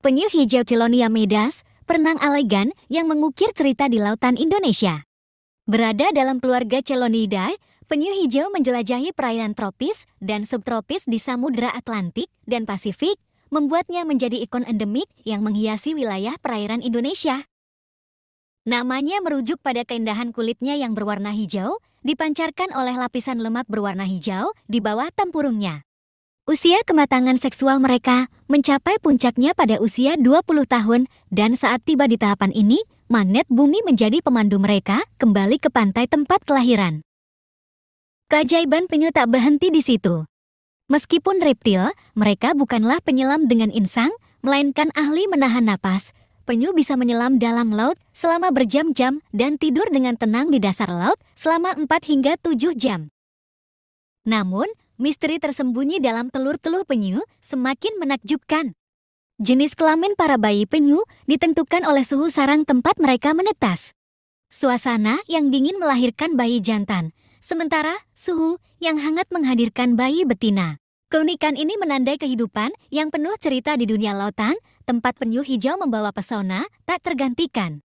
Penyu hijau Chelonia medas, perenang elegan yang mengukir cerita di lautan Indonesia. Berada dalam keluarga Chelonidae, penyu hijau menjelajahi perairan tropis dan subtropis di Samudra Atlantik dan Pasifik, membuatnya menjadi ikon endemik yang menghiasi wilayah perairan Indonesia. Namanya merujuk pada keindahan kulitnya yang berwarna hijau, dipancarkan oleh lapisan lemak berwarna hijau di bawah tempurungnya. Usia kematangan seksual mereka mencapai puncaknya pada usia 20 tahun dan saat tiba di tahapan ini, magnet bumi menjadi pemandu mereka kembali ke pantai tempat kelahiran. Keajaiban penyu tak berhenti di situ. Meskipun reptil, mereka bukanlah penyelam dengan insang, melainkan ahli menahan napas. Penyu bisa menyelam dalam laut selama berjam-jam dan tidur dengan tenang di dasar laut selama 4 hingga 7 jam. Namun, misteri tersembunyi dalam telur-telur penyu semakin menakjubkan. Jenis kelamin para bayi penyu ditentukan oleh suhu sarang tempat mereka menetas. Suasana yang dingin melahirkan bayi jantan, sementara suhu yang hangat menghadirkan bayi betina. Keunikan ini menandai kehidupan yang penuh cerita di dunia lautan, tempat penyu hijau membawa pesona tak tergantikan.